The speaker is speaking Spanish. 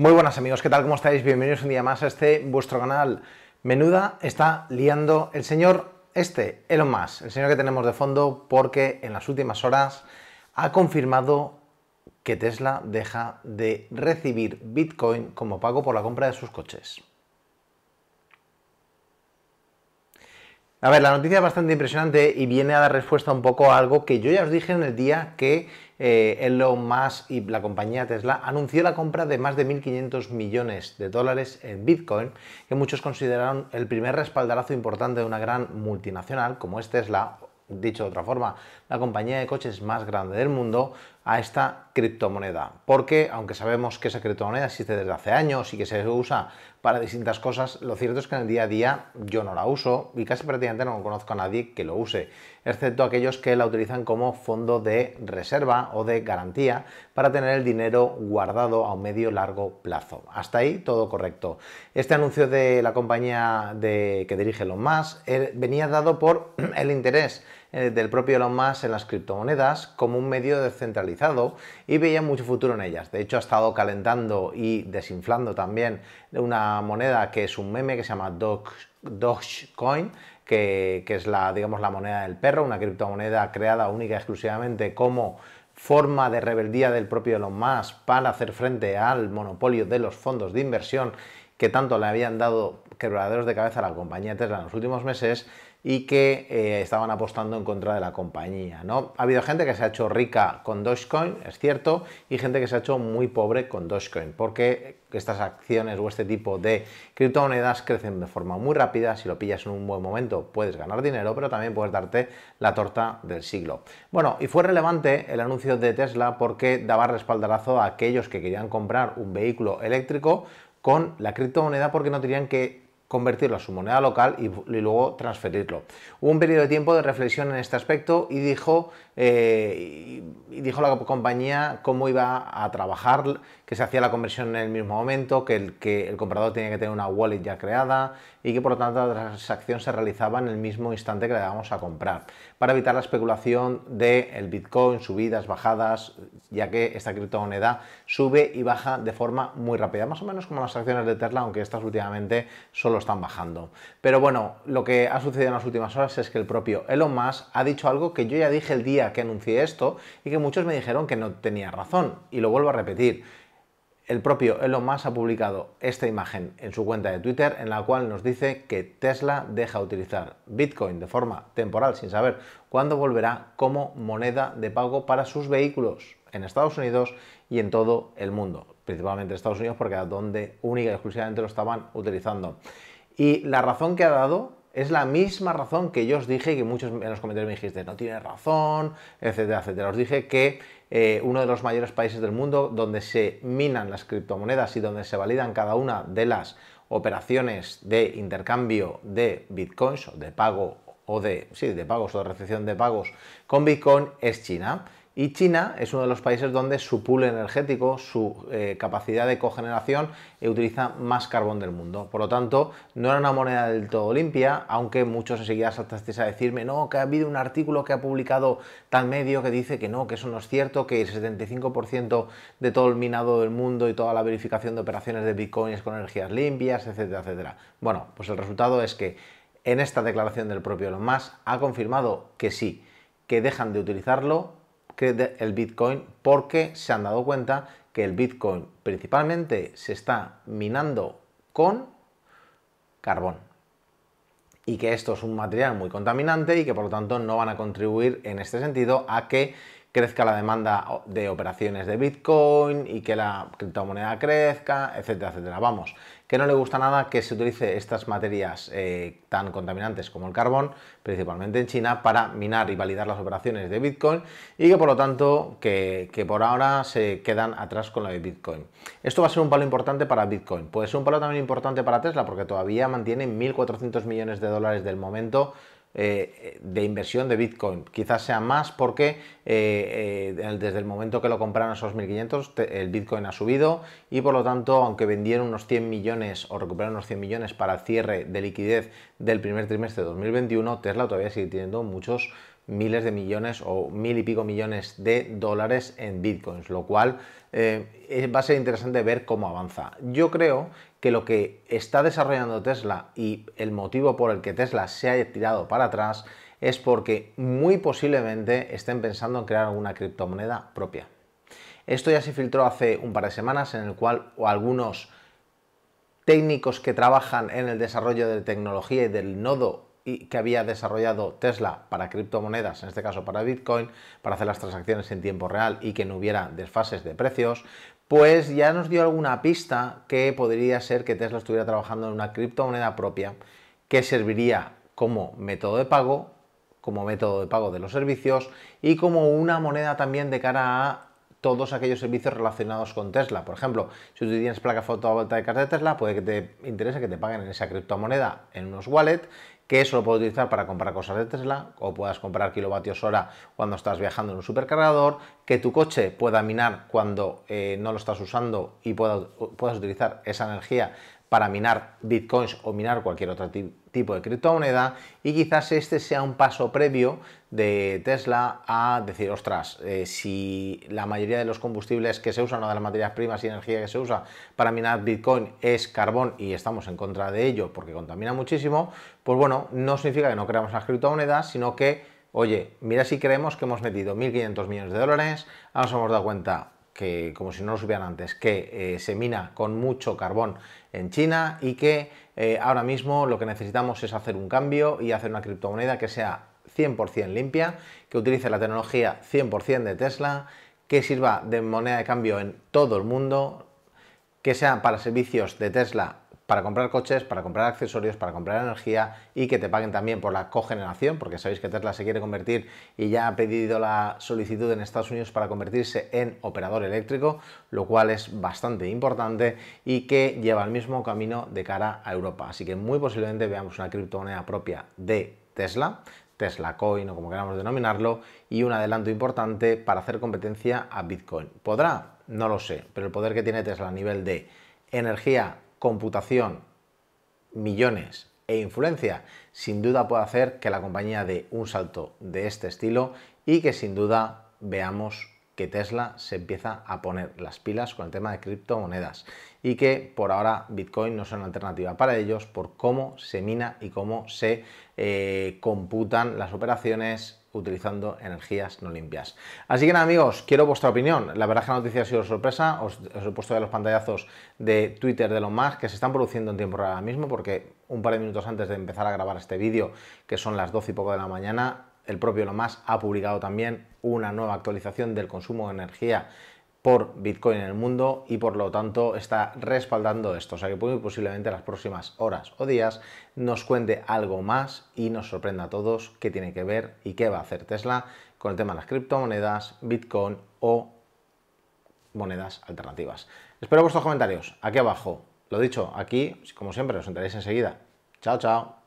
Muy buenas amigos, ¿qué tal? ¿Cómo estáis? Bienvenidos un día más a este vuestro canal. Menuda está liando el señor este, Elon Musk, el señor que tenemos de fondo, porque en las últimas horas ha confirmado que Tesla deja de recibir Bitcoin como pago por la compra de sus coches. A ver, la noticia es bastante impresionante y viene a dar respuesta un poco a algo que yo ya os dije en el día que eh, Elon Musk y la compañía Tesla anunció la compra de más de 1.500 millones de dólares en Bitcoin, que muchos consideraron el primer respaldarazo importante de una gran multinacional como es Tesla dicho de otra forma, la compañía de coches más grande del mundo, a esta criptomoneda. Porque aunque sabemos que esa criptomoneda existe desde hace años y que se usa para distintas cosas, lo cierto es que en el día a día yo no la uso y casi prácticamente no conozco a nadie que lo use, excepto aquellos que la utilizan como fondo de reserva o de garantía para tener el dinero guardado a un medio largo plazo. Hasta ahí todo correcto. Este anuncio de la compañía que dirige Elon más eh, venía dado por el interés eh, del propio Elon Musk en las criptomonedas como un medio descentralizado y veía mucho futuro en ellas. De hecho, ha estado calentando y desinflando también una moneda que es un meme que se llama Dogecoin, que, que, es la, digamos, la moneda del perro, una criptomoneda creada única y exclusivamente como forma de rebeldía del propio Elon Musk para hacer frente al monopolio de los fondos de inversión que tanto le habían dado quebraderos de cabeza a la compañía Tesla en los últimos meses y que eh, estaban apostando en contra de la compañía. ¿no? Ha habido gente que se ha hecho rica con Dogecoin, es cierto, y gente que se ha hecho muy pobre con Dogecoin, porque estas acciones o este tipo de criptomonedas crecen de forma muy rápida, si lo pillas en un buen momento puedes ganar dinero, pero también puedes darte la torta del siglo. Bueno, y fue relevante el anuncio de Tesla porque daba respaldarazo a aquellos que querían comprar un vehículo eléctrico con la criptomoneda porque no tenían que convertirlo a su moneda local y, luego transferirlo. Hubo un periodo de tiempo de reflexión en este aspecto y dijo, eh, y dijo la compañía cómo iba a trabajar que se hacía la conversión en el mismo momento, que el, que el comprador tenía que tener una wallet ya creada y que por lo tanto la transacción se realizaba en el mismo instante que le dábamos a comprar, para evitar la especulación del Bitcoin, subidas, bajadas, ya que esta criptomoneda sube y baja de forma muy rápida, más o menos como las acciones de Tesla, aunque estas últimamente solo están bajando. Pero bueno, lo que ha sucedido en las últimas horas es que el propio Elon Musk ha dicho algo que yo ya dije el día que anuncié esto y que muchos me dijeron que no tenía razón, y lo vuelvo a repetir el propio Elon Musk ha publicado esta imagen en su cuenta de Twitter en la cual nos dice que Tesla deja utilizar Bitcoin de forma temporal sin saber cuándo volverá como moneda de pago para sus vehículos en Estados Unidos y en todo el mundo, principalmente en Estados Unidos porque es donde única y exclusivamente lo estaban utilizando. Y la razón que ha dado es la misma razón que yo os dije, y que muchos en los comentarios me dijiste, no tiene razón, etcétera, etcétera. Os dije que eh, uno de los mayores países del mundo donde se minan las criptomonedas y donde se validan cada una de las operaciones de intercambio de bitcoins o de pago o de, sí, de pagos o de recepción de pagos con bitcoin es China. Y China es uno de los países donde su pool energético, su eh, capacidad de cogeneración, eh, utiliza más carbón del mundo. Por lo tanto, no era una moneda del todo limpia, aunque muchos enseguida saltasteis a decirme, no, que ha habido un artículo que ha publicado tal medio que dice que no, que eso no es cierto, que el 75% de todo el minado del mundo y toda la verificación de operaciones de Bitcoin es con energías limpias, etcétera, etcétera. Bueno, pues el resultado es que en esta declaración del propio Elon Musk ha confirmado que sí, que dejan de utilizarlo el Bitcoin porque se han dado cuenta que el Bitcoin principalmente se está minando con carbón y que esto es un material muy contaminante y que por lo tanto no van a contribuir en este sentido a que crezca la demanda de operaciones de Bitcoin y que la criptomoneda crezca, etcétera, etcétera. Vamos, que no le gusta nada que se utilice estas materias eh, tan contaminantes como el carbón, principalmente en China, para minar y validar las operaciones de Bitcoin y que por lo tanto que, por ahora se quedan atrás con la de Bitcoin. Esto va a ser un palo importante para Bitcoin, puede ser un palo también importante para Tesla porque todavía mantiene 1.400 millones de dólares del momento eh, de inversión de Bitcoin. Quizás sea más porque eh, eh, desde el momento que lo compraron esos 1.500 el Bitcoin ha subido y por lo tanto, aunque vendieron unos 100 millones o recuperaron unos 100 millones para cierre de liquidez del primer trimestre de 2021, Tesla todavía sigue teniendo muchos miles de millones o mil y pico millones de dólares en bitcoins, lo cual eh, va a ser interesante ver cómo avanza. Yo creo que lo que está desarrollando Tesla y el motivo por el que Tesla se ha tirado para atrás es porque muy posiblemente estén pensando en crear alguna criptomoneda propia. Esto ya se filtró hace un par de semanas en el cual algunos técnicos que trabajan en el desarrollo de tecnología y del nodo que había desarrollado Tesla para criptomonedas, en este caso para Bitcoin, para hacer las transacciones en tiempo real y que no hubiera desfases de precios, pues ya nos dio alguna pista que podría ser que Tesla estuviera trabajando en una criptomoneda propia que serviría como método de pago, como método de pago de los servicios y como una moneda también de cara a todos aquellos servicios relacionados con Tesla. Por ejemplo, si tú tienes placa vuelta de Tesla, puede que te interese que te paguen en esa criptomoneda en unos wallets que eso lo puedes utilizar para comprar cosas de Tesla o puedas comprar kilovatios hora cuando estás viajando en un supercargador, que tu coche pueda minar cuando eh, no lo estás usando y puedas, puedas utilizar esa energía para minar bitcoins o minar cualquier otro tipo de criptomoneda y quizás este sea un paso previo de Tesla a decir, ostras, eh, si la mayoría de los combustibles que se usan o de las materias primas y energía que se usa para minar bitcoin es carbón y estamos en contra de ello porque contamina muchísimo, pues bueno, no significa que no creamos las criptomonedas, sino que, oye, mira si creemos que hemos metido 1.500 millones de dólares, ahora nos hemos dado cuenta que, como si no lo supieran antes, que eh, se mina con mucho carbón en China y que eh, ahora mismo lo que necesitamos es hacer un cambio y hacer una criptomoneda que sea 100% limpia, que utilice la tecnología 100% de Tesla, que sirva de moneda de cambio en todo el mundo, que sea para servicios de Tesla para comprar coches, para comprar accesorios, para comprar energía y que te paguen también por la cogeneración, porque sabéis que Tesla se quiere convertir y ya ha pedido la solicitud en Estados Unidos para convertirse en operador eléctrico, lo cual es bastante importante y que lleva el mismo camino de cara a Europa. Así que muy posiblemente veamos una criptomoneda propia de Tesla, Tesla Coin o como queramos denominarlo, y un adelanto importante para hacer competencia a Bitcoin. ¿Podrá? No lo sé, pero el poder que tiene Tesla a nivel de energía computación, millones e influencia, sin duda puede hacer que la compañía dé un salto de este estilo y que sin duda veamos que Tesla se empieza a poner las pilas con el tema de criptomonedas y que por ahora Bitcoin no es una alternativa para ellos por cómo se mina y cómo se eh, computan las operaciones, utilizando energías no limpias. Así que nada amigos, quiero vuestra opinión. La verdad es que la noticia ha sido sorpresa. Os, he puesto ya los pantallazos de Twitter de lo más que se están produciendo en tiempo real ahora mismo porque un par de minutos antes de empezar a grabar este vídeo, que son las 12 y poco de la mañana, el propio Lomas ha publicado también una nueva actualización del consumo de energía por Bitcoin en el mundo y por lo tanto está respaldando esto. O sea que posiblemente en las próximas horas o días nos cuente algo más y nos sorprenda a todos qué tiene que ver y qué va a hacer Tesla con el tema de las criptomonedas, Bitcoin o monedas alternativas. Espero vuestros comentarios aquí abajo. Lo dicho, aquí, como siempre, os enteréis enseguida. Chao, chao.